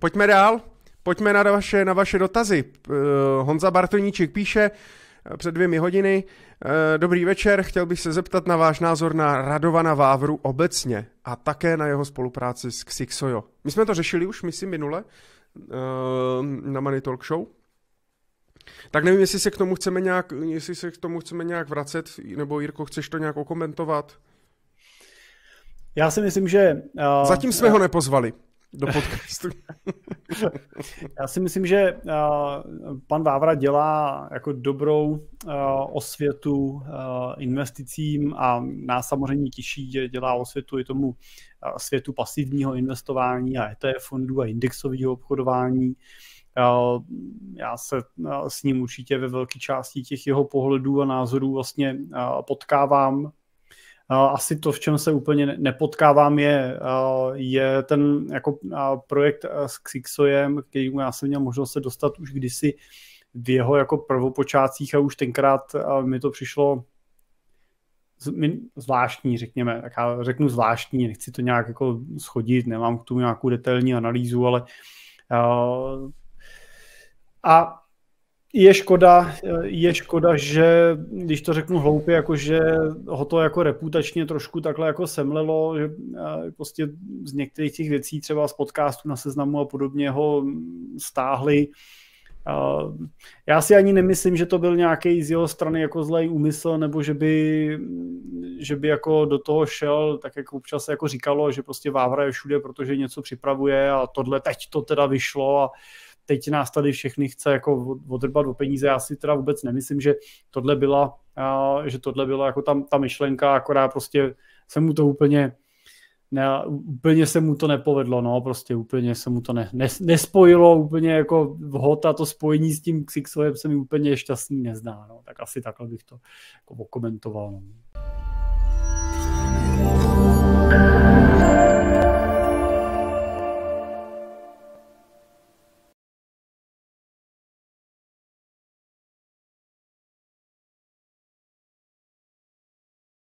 pojďme dál. Pojďme na vaše, na vaše dotazy. Eh, Honza Bartoníček píše eh, před dvěmi hodiny. Eh, dobrý večer, chtěl bych se zeptat na váš názor na Radovana Vávru obecně a také na jeho spolupráci s Xixojo. My jsme to řešili už, myslím, minule na Money Talk Show. Tak nevím, jestli se k tomu chceme nějak, jestli se k tomu chceme nějak vracet, nebo Jirko, chceš to nějak okomentovat? Já si myslím, že... Uh, Zatím jsme uh, ho nepozvali do podcastu. Já si myslím, že eh, pan Vávra dělá jako dobrou eh, osvětu eh, investicím a nás samozřejmě těší, že dělá osvětu i tomu světu pasivního investování a ETF fondů a indexového obchodování. Já se s ním určitě ve velké části těch jeho pohledů a názorů vlastně potkávám asi to, v čem se úplně nepotkávám, je, je ten jako projekt s Xixojem, který já jsem měl možnost se dostat už kdysi v jeho jako prvopočátcích a už tenkrát mi to přišlo zvláštní, řekněme, tak já řeknu zvláštní, nechci to nějak jako schodit, nemám k tomu nějakou detailní analýzu, ale a je škoda, je škoda, že když to řeknu hloupě, jako že ho to jako reputačně trošku takhle jako semlelo, že prostě z některých těch věcí třeba z podcastu na seznamu a podobně ho stáhli. Já si ani nemyslím, že to byl nějaký z jeho strany jako zlej úmysl, nebo že by, že by jako do toho šel, tak jak občas jako říkalo, že prostě Vávra je všude, protože něco připravuje a tohle teď to teda vyšlo a teď nás tady všechny chce jako odrbat o peníze. Já si teda vůbec nemyslím, že tohle byla, že tohle byla jako tam ta myšlenka, akorát prostě se mu to úplně ne, úplně se mu to nepovedlo, no, prostě úplně se mu to ne, ne, nespojilo, úplně jako vhod a to spojení s tím Xixovem se mi úplně šťastný nezdá, no, tak asi takhle bych to jako okomentoval. No.